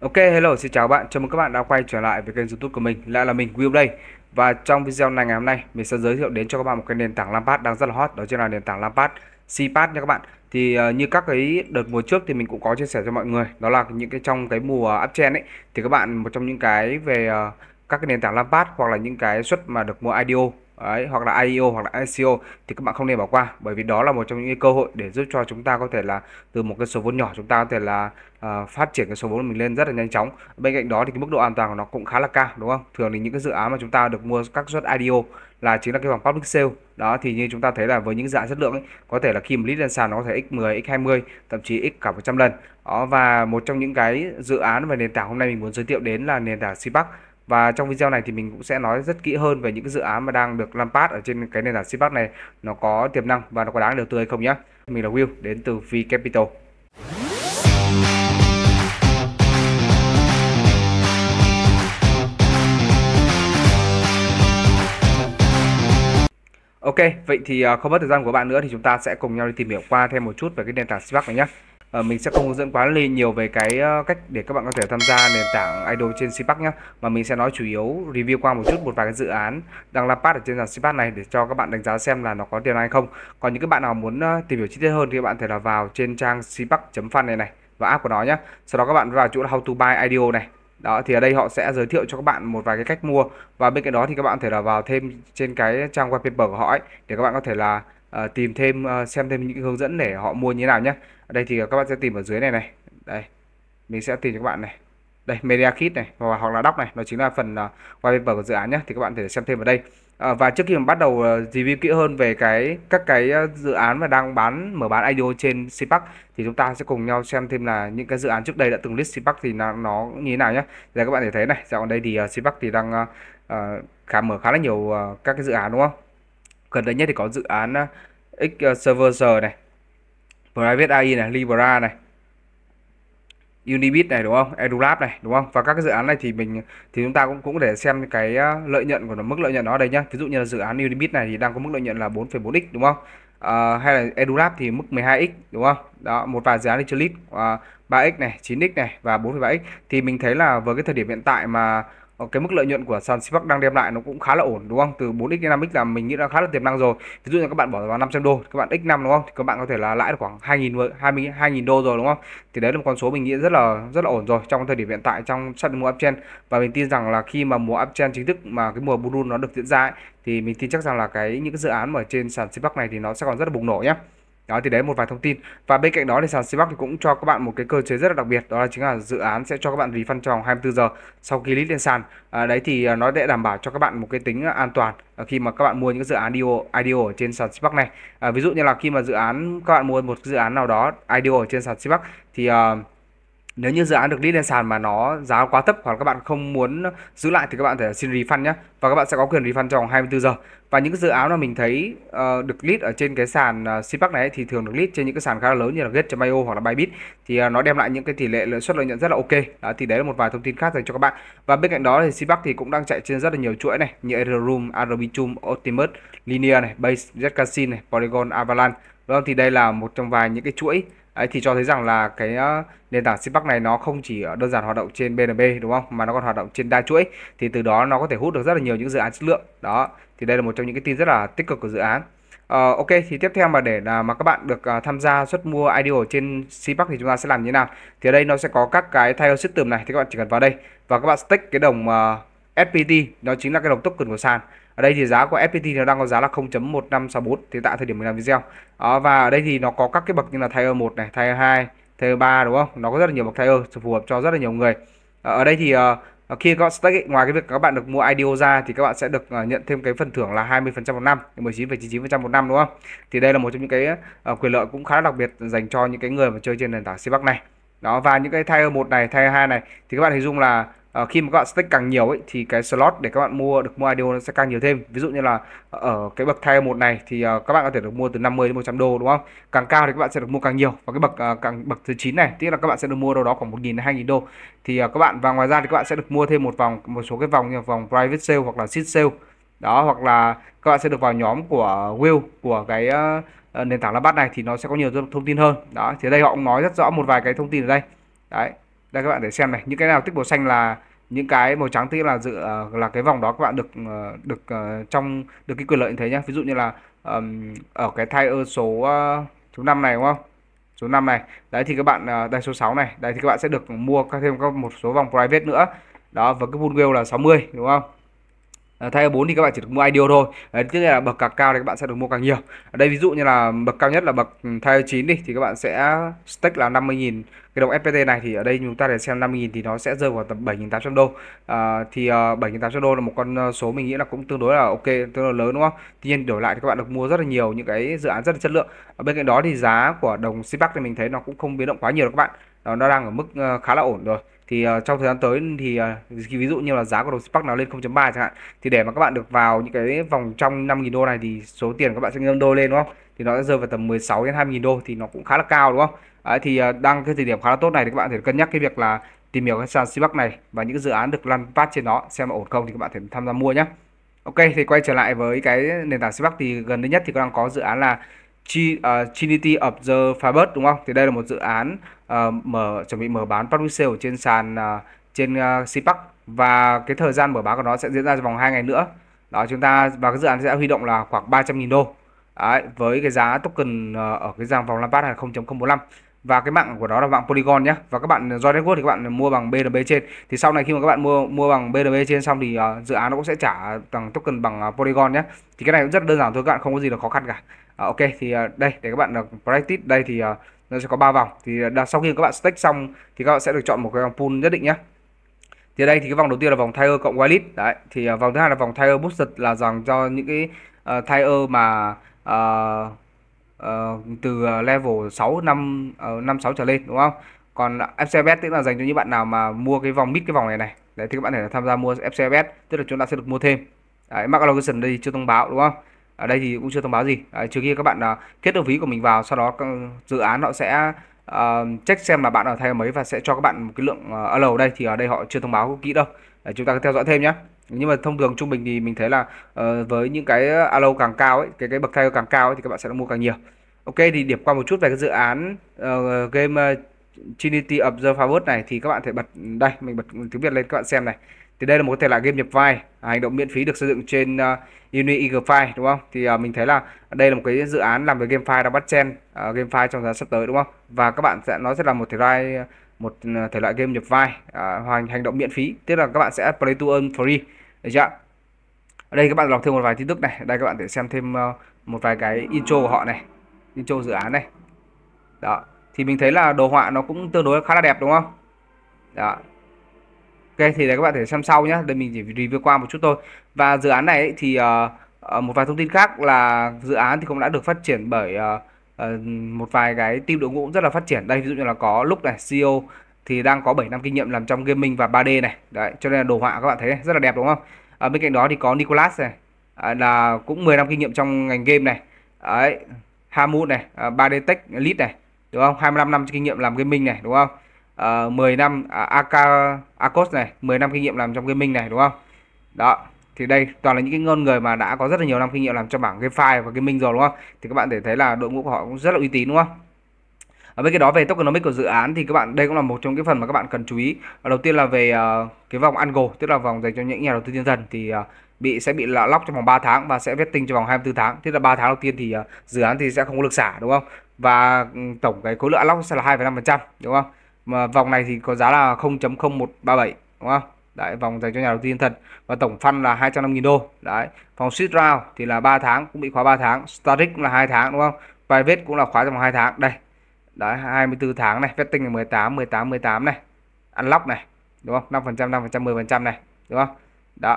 Ok, hello, xin chào bạn. Chào mừng các bạn đã quay trở lại với kênh YouTube của mình. Lại là mình Will đây. Và trong video này ngày hôm nay, mình sẽ giới thiệu đến cho các bạn một cái nền tảng Lampad đang rất là hot, đó chính là nền tảng Lampad CPAD nha các bạn. Thì uh, như các cái đợt mùa trước thì mình cũng có chia sẻ cho mọi người, đó là những cái trong cái mùa uptrend ấy thì các bạn một trong những cái về uh, các cái nền tảng Lampad hoặc là những cái suất mà được mua IDO Đấy, hoặc là IEO hoặc là ICO thì các bạn không nên bỏ qua bởi vì đó là một trong những cơ hội để giúp cho chúng ta có thể là từ một cái số vốn nhỏ chúng ta có thể là uh, phát triển cái số vốn mình lên rất là nhanh chóng bên cạnh đó thì cái mức độ an toàn của nó cũng khá là cao đúng không thường thì những cái dự án mà chúng ta được mua các suất IDO là chính là cái vòng public sale đó thì như chúng ta thấy là với những dạng chất lượng ấy, có thể là khi mà lít lên sàn nó có thể x10 x20 thậm chí x cả 100 lần đó và một trong những cái dự án và nền tảng hôm nay mình muốn giới thiệu đến là nền tảng Sipac và trong video này thì mình cũng sẽ nói rất kỹ hơn về những dự án mà đang được phát ở trên cái nền tảng Shipback này nó có tiềm năng và nó có đáng đầu tư hay không nhé. Mình là Will đến từ V Capital. Ok, vậy thì à, không mất thời gian của bạn nữa thì chúng ta sẽ cùng nhau đi tìm hiểu qua thêm một chút về cái nền tảng Spark này nhé à, mình sẽ không hướng dẫn quá lên nhiều về cái ờ, cách để các bạn có thể tham gia nền tảng idol trên cpac nhé mà mình sẽ nói chủ yếu review qua một chút một vài cái dự án đang làm part ở trên sàn cpac này để cho các bạn đánh giá xem là nó có tiền hay không còn những các bạn nào muốn ờ, tìm hiểu chi tiết hơn thì các bạn có thể là vào trên trang cpac fund này này và app của nó nhé sau đó các bạn vào chỗ là how to buy ido này đó thì ở đây họ sẽ giới thiệu cho các bạn một vài cái cách mua và bên cạnh đó thì các bạn có thể là vào thêm trên cái trang wallpaper của họ ấy, để các bạn có thể là Ờ, tìm thêm ờ, xem thêm những hướng dẫn để họ mua như thế nào nhé ở đây thì các bạn sẽ tìm ở dưới này này đây mình sẽ tìm cho các bạn này đây media kit này và hoặc là doc này nó chính là phần uh, wallpaper của dự án nhé thì các bạn thể xem thêm ở đây À, và trước khi mà bắt đầu review kỹ hơn về cái các cái dự án mà đang bán mở bán IDO trên Cpac thì chúng ta sẽ cùng nhau xem thêm là những cái dự án trước đây đã từng list Cpac thì nó, nó như thế nào nhé. Giờ các bạn thể thấy này, dạo đây thì Cpac thì đang uh, khá mở khá là nhiều uh, các cái dự án đúng không? gần đây nhất thì có dự án X ờ, Server này Private AI này Libra này Unibit này đúng không EduLab này đúng không và các cái dự án này thì mình thì chúng ta cũng cũng để xem cái lợi nhuận của nó mức lợi nhuận nó đây nhá ví dụ như là dự án Unibit này thì đang có mức lợi nhuận là 4,4x đúng không à, hay là EduLab thì mức 12x đúng không đó một vài dự án Electrolit à, ờ, 3x này 9x này và 4,3x thì mình thấy là với cái thời điểm hiện tại mà Ờ, cái mức lợi nhuận của sàn SPAC đang đem lại nó cũng khá là ổn đúng không? Từ 4x đến 5x là mình nghĩ là khá là tiềm năng rồi. Ví dụ như các bạn bỏ vào 500 đô, các bạn x5 đúng không? Thì các bạn có thể là lãi được khoảng 2.000 20 2.000 đô rồi đúng không? Thì đấy là một con số mình nghĩ rất là rất là ổn rồi trong thời điểm hiện tại trong sắp mùa uptrend và mình tin rằng là khi mà mùa uptrend chính thức mà cái mùa bull run nó được diễn ra ấy, thì mình tin chắc rằng là cái những cái dự án mà trên sàn SPAC này thì nó sẽ còn rất là bùng nổ nhé đó thì đấy một vài thông tin và bên cạnh đó thì sàn Sibac thì cũng cho các bạn một cái cơ chế rất là đặc biệt đó là chính là dự án sẽ cho các bạn refund trong 24 giờ sau khi list lên sàn à, đấy thì à, nó sẽ đảm bảo cho các bạn một cái tính an toàn à, khi mà các bạn mua những dự án IDO, IDO ở trên sàn Sibac này à, ví dụ như là khi mà dự án các bạn mua một dự án nào đó IDO ở trên sàn Sibac thì uh, nếu như dự án được list lên sàn mà nó giá quá thấp hoặc các bạn không muốn giữ lại thì các bạn có thể xin refund nhé và các bạn sẽ có quyền refund trong vòng 24 giờ và những cái dự án mà mình thấy uh, được list ở trên cái sàn uh, này thì thường được list trên những cái sàn khá là lớn như là Gate.io hoặc là Bybit thì uh, nó đem lại những cái tỷ lệ lợi suất lợi nhuận rất là ok đó, thì đấy là một vài thông tin khác dành cho các bạn và bên cạnh đó thì CPAC thì cũng đang chạy trên rất là nhiều chuỗi này như Ethereum, Arbitrum, Optimus, Linear này, Base, Zcasin này, Polygon, Avalanche Vâng thì đây là một trong vài những cái chuỗi Đấy, thì cho thấy rằng là cái ờ, nền tảng Spark này nó không chỉ đơn giản hoạt động trên BNB đúng không mà nó còn hoạt động trên đa chuỗi thì từ đó nó có thể hút được rất là nhiều những dự án chất lượng đó thì đây là một trong những cái tin rất là tích cực của dự án Uh, ok thì tiếp theo mà để là mà các bạn được uh, tham gia xuất mua IDO trên CPAC thì chúng ta sẽ làm như thế nào thì ở đây nó sẽ có các cái tier system này thì các bạn chỉ cần vào đây và các bạn stake cái đồng uh, SPT nó chính là cái đồng token của sàn ở đây thì giá của FPT nó đang có giá là 0.1564 thì tại thời điểm mình làm video đó, và ở đây thì nó có các cái bậc như là Tier 1 này Tier 2 Tier 3 đúng không nó có rất là nhiều bậc Tier phù hợp cho rất là nhiều người ờ, ở đây thì uh, khi có stake ngoài cái việc các bạn được mua IDO ra thì các bạn sẽ được uh, nhận thêm cái phần thưởng là 20% một năm 19,99% một năm đúng không thì đây là một trong những cái uh, quyền lợi cũng khá đặc biệt dành cho những cái người mà chơi trên nền tảng Sibac này đó và những cái Tier 1 này Tier 2 này thì các bạn hình dung là à, khi mà các bạn stake càng nhiều ấy thì cái slot để các bạn mua được mua IDO nó sẽ càng nhiều thêm ví dụ như là ở cái bậc thay một này thì uh, các bạn có thể được mua từ 50 đến 100 đô đúng không càng cao thì các bạn sẽ được mua càng nhiều và cái bậc uh, càng bậc thứ 9 này tức là các bạn sẽ được mua đâu đó khoảng 1.000 đến 2.000 đô thì uh, các bạn và ngoài ra thì các bạn sẽ được mua thêm một vòng một số cái vòng như vòng private sale hoặc là seed sale đó hoặc là các bạn sẽ được vào nhóm của Will của cái uh, nền tảng Labat này thì nó sẽ có nhiều thông tin hơn đó thì đây họ cũng nói rất rõ một vài cái thông tin ở đây đấy đây các bạn để xem này những cái nào tích màu xanh là những cái màu trắng tức là dự ờ, là cái vòng đó các bạn được ờ, được ờ, trong được cái quyền lợi như thế nhá ví dụ như là um, ở cái thay ơ số số 5 này đúng không số 5 này đấy thì các bạn đây số 6 này đấy thì các bạn sẽ được mua thêm một số vòng private nữa đó và cái pool wheel là 60 đúng không Ờ, thay 4 thì các bạn chỉ được mua ideal thôi đấy, tức là bậc càng cao thì các bạn sẽ được mua càng nhiều ở đây ví dụ như là bậc cao nhất là bậc ừ, thay 9 đi thì các bạn sẽ stake là 50.000 cái đồng FPT này thì ở đây chúng ta để xem 50.000 thì nó sẽ rơi vào tầm 7.800 đô à, thì uh, ờ, 7.800 đô là một con số mình nghĩ là cũng tương đối là ok tương đối lớn đúng không Tuy nhiên đổi lại thì các bạn được mua rất là nhiều những cái dự án rất là chất lượng ở bên cạnh đó thì giá của đồng CPAC thì mình thấy nó cũng không biến động quá nhiều đâu các bạn nó đang ở mức ờ, khá là ổn rồi thì ờ, trong thời gian tới thì ờ, ví dụ như là giá của đồng SPAC nào lên 0.3 chẳng hạn thì để mà các bạn được vào những cái vòng trong 5.000 đô này thì số tiền các bạn sẽ nâng đô lên đúng không thì nó sẽ rơi vào tầm 16 đến 20.000 đô thì nó cũng khá là cao đúng không Đấy, thì đang cái thời điểm khá là tốt này thì các bạn thể cân nhắc cái việc là tìm hiểu cái sàn SPAC này và những dự án được lăn phát trên nó xem ổn không thì các bạn thể tham gia mua nhé Ok thì quay trở lại với cái nền tảng SPAC thì gần đây nhất thì đang có dự án là Chi, uh, Trinity Observer Firebird đúng không? Thì đây là một dự án uh, mở chuẩn bị mở bán public sale trên sàn uh, trên uh, à, CPAC và cái thời gian mở bán của nó sẽ diễn ra trong vòng 2 ngày nữa. Đó chúng ta và cái dự án sẽ huy động là khoảng 300.000 đô. Đấy, với cái giá token uh, ở cái dạng vòng Lampard là 0.045 và cái mạng của nó là mạng Polygon nhé và các bạn join network thì các bạn mua bằng BNB trên thì sau này khi mà các bạn mua mua bằng BNB trên xong thì uh, dự án nó cũng sẽ trả bằng token bằng uh, Polygon nhé thì cái này cũng rất đơn giản thôi các bạn không có gì là khó khăn cả à, ok thì à, đây để các bạn là practice đây thì à, nó sẽ có 3 vòng thì à, sau khi các bạn stake xong thì các bạn sẽ được chọn một cái vòng pool nhất định nhé thì đây thì cái vòng đầu tiên là vòng Tiger cộng Wallet đấy thì vòng thứ hai là vòng Tiger Boosted là dành cho những cái uh, Tiger mà uh, uh, từ level 6 năm uh, 5 6 trở lên đúng không còn FCBet tức là dành cho những bạn nào mà mua cái vòng mid cái vòng này này đấy thì các bạn thể tham gia mua FCBet tức là chúng ta sẽ được mua thêm đấy, Mark Allocation đây chưa thông báo đúng không ở đây thì cũng chưa thông báo gì à, trừ khi các bạn à, kết được ví của mình vào sau đó dự án họ sẽ à, check xem là bạn ở thay mấy và sẽ cho các bạn một cái lượng à, lầu đây thì ở đây họ chưa thông báo kỹ đâu à, chúng ta theo dõi thêm nhé nhưng mà thông thường trung bình thì mình thấy là uh, với những cái alo càng cao ấy cái cái bậc thay càng cao ấy, thì các bạn sẽ mua càng nhiều ok thì điểm qua một chút về cái dự án uh, game ờ, Trinity of the Forward này thì các bạn thể bật đây mình bật tiếng Việt lên các bạn xem này thì đây là một cái thể loại game nhập vai à, hành động miễn phí được xây dựng trên uh, Unity Eagle đúng không thì uh, mình thấy là đây là một cái dự án làm về game file đang bắt chen uh, game file trong thời gian sắp tới đúng không và các bạn sẽ nó sẽ là một thể loại một thể loại game nhập vai à, hoàn hành động miễn phí tức là các bạn sẽ play to earn free được chưa ở đây các bạn đọc thêm một vài tin tức này đây các bạn thể xem thêm uh, một vài cái intro của họ này intro dự án này đó thì mình thấy là đồ họa nó cũng tương đối khá là đẹp đúng không đó Ok thì đấy các bạn thể xem sau nhé Đây mình chỉ review qua một chút thôi Và dự án này thì uh, một vài thông tin khác là dự án thì cũng đã được phát triển bởi uh, uh, một vài cái team đội ngũ rất là phát triển Đây ví dụ như là có lúc này CEO thì đang có 7 năm kinh nghiệm làm trong gaming và 3D này Đấy cho nên là đồ họa các bạn thấy này, rất là đẹp đúng không à, Bên cạnh đó thì có Nicolas này à, là cũng 10 năm kinh nghiệm trong ngành game này Đấy Hamu này, à, 3D Tech Lead này đúng không 25 năm kinh nghiệm làm gaming này đúng không uh, ờ, 10 năm à, AK Acos này 10 năm kinh nghiệm làm trong gaming này đúng không đó thì đây toàn là những cái con người mà đã có rất là nhiều năm kinh nghiệm làm trong bảng game file và gaming rồi đúng không thì các bạn để thấy là đội ngũ của họ cũng rất là uy tín đúng không ở bên cái đó về tokenomics của dự án thì các bạn đây cũng là một trong cái phần mà các bạn cần chú ý ở đầu tiên là về uh, cái vòng angle tức là vòng dành cho những nhà đầu tư nhân dân thì uh, bị sẽ bị lock trong vòng 3 tháng và sẽ vesting trong vòng 24 tháng tức là 3 tháng đầu tiên thì uh, dự án thì sẽ không có được xả đúng không và ừ, tổng cái khối lượng lock sẽ là 2,5% đúng không mà vòng này thì có giá là 0.0137 đúng không đấy vòng dành cho nhà đầu tư thật và tổng phân là 250.000 đô đấy vòng switch round thì là 3 tháng cũng bị khóa 3 tháng static cũng là hai tháng đúng không private cũng là khóa trong hai tháng đây đấy 24 tháng này vetting là 18 18 18 này unlock này đúng không 5% 5% 10% này đúng không đó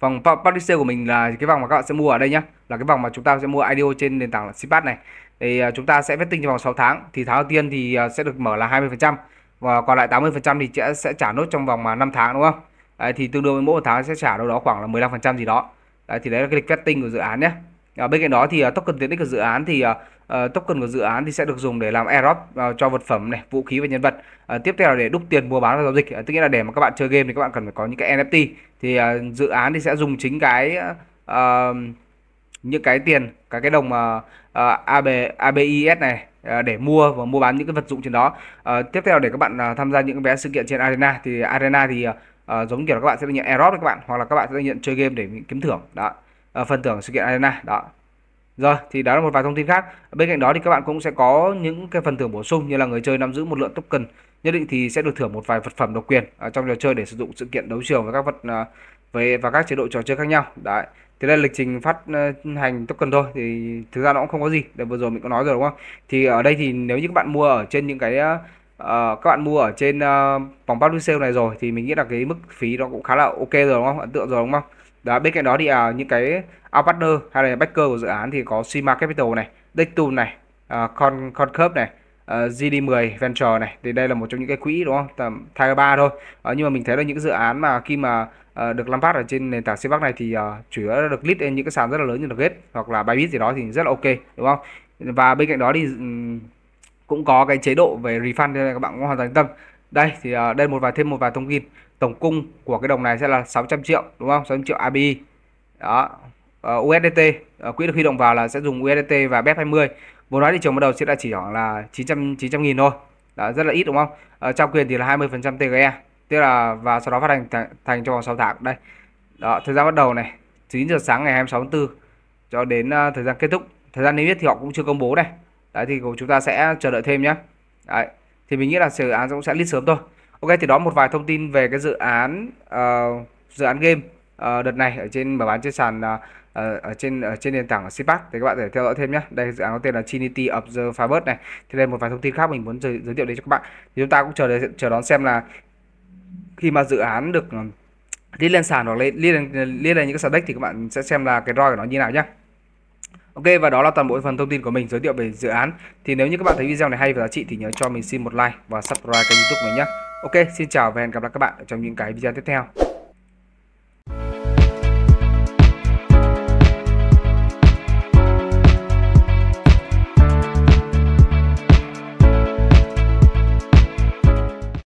vòng patrice của mình là cái vòng mà các bạn sẽ mua ở đây nhá là cái vòng mà chúng ta sẽ mua IDO trên nền tảng là Sipat này thì à, chúng ta sẽ vetting trong vòng 6 tháng thì tháng đầu tiên thì à, sẽ được mở là 20% và còn lại 80% thì sẽ sẽ trả nốt trong vòng mà 5 tháng đúng không đấy, thì tương đương với mỗi tháng sẽ trả đâu đó khoảng là 15% gì đó đấy, thì đấy là cái lịch vetting của dự án nhé à, bên cạnh đó thì à, token tiện ích của dự án thì uh, token của dự án thì sẽ được dùng để làm airdrop ờ, cho vật phẩm này vũ khí và nhân vật ờ, tiếp theo là để đúc tiền mua bán và giao dịch uh, tức nghĩa là để mà các bạn chơi game thì các bạn cần phải có những cái NFT thì dự án thì sẽ dùng chính cái uh, những cái tiền cái cái đồng uh, AB, ABIS này để mua và mua bán những cái vật dụng trên đó uh, tiếp theo để các bạn uh, tham gia những vé sự kiện trên arena thì arena thì uh, giống kiểu là các bạn sẽ được nhận airdrop các bạn hoặc là các bạn sẽ được nhận chơi game để kiếm thưởng đó uh, phần thưởng sự kiện arena đó rồi thì đó là một vài thông tin khác. Bên cạnh đó thì các bạn cũng sẽ có những cái phần thưởng bổ sung như là người chơi nắm giữ một lượng token nhất định thì sẽ được thưởng một vài vật phẩm độc quyền ở trong trò chơi để sử dụng sự kiện đấu trường với các vật à, với và các chế độ trò chơi khác nhau. Đấy. thế đây là lịch trình phát hành token thôi thì thực ra nó cũng không có gì. Đây vừa rồi mình có nói rồi đúng không? Thì ở đây thì nếu như các bạn mua ở trên những cái uh, các bạn mua ở trên uh, vòng public sale này rồi thì mình nghĩ là cái mức phí nó cũng khá là ok rồi đúng không? Ấn tượng rồi đúng không? đó bên cạnh đó thì uh, những cái partner hay là backer của dự án thì có Sima Capital này Dextool này uh, Con Concurve này uh, à, GD10 Venture này thì đây là một trong những cái quỹ đúng không tầm Tiger 3 thôi uh, nhưng mà mình thấy là những dự án mà khi mà uh, được lăn phát ở trên nền tảng Sibac này thì uh, chủ yếu được list lên những cái sàn rất là lớn như là Gate hoặc là Bybit gì đó thì rất là ok đúng không và bên cạnh đó thì um, cũng có cái chế độ về refund nên các bạn cũng hoàn toàn yên tâm đây thì uh, đây một vài thêm một vài thông tin tổng cung của cái đồng này sẽ là 600 triệu đúng không 600 triệu ABI đó uh, ờ, USDT uh, ờ, quỹ được huy động vào là sẽ dùng USDT và BEP20 vốn hóa thị trường bắt đầu sẽ là chỉ khoảng là 900 900 nghìn thôi đó, rất là ít đúng không uh, trao quyền thì là 20% TGE tức là và sau đó phát hành thành, thành trong vòng 6 tháng đây đó thời gian bắt đầu này 9 giờ sáng ngày 26 tháng 4 cho đến uh, thời gian kết thúc thời gian niêm yết thì họ cũng chưa công bố này đấy thì chúng ta sẽ chờ đợi thêm nhé đấy thì mình nghĩ là dự án cũng sẽ list sớm thôi Ok thì đó một vài thông tin về cái dự án uh, dự án game uh, đợt này ở trên mở bán trên sàn uh, ở trên ở trên nền tảng Sipat thì các bạn thể theo dõi thêm nhé. Đây dự án có tên là Trinity of the Firebird này. Thì đây một vài thông tin khác mình muốn giới, giới thiệu đến cho các bạn. Thì chúng ta cũng chờ đợi chờ đón xem là khi mà dự án được đi lên sàn hoặc lên lên lên lên những cái sàn deck thì các bạn sẽ xem là cái roi của nó như nào nhé. Ok và đó là toàn bộ phần thông tin của mình giới thiệu về dự án. Thì nếu như các bạn thấy video này hay và giá trị thì nhớ cho mình xin một like và subscribe kênh YouTube mình nhé. Ok, xin chào và hẹn gặp lại các bạn trong những cái video tiếp theo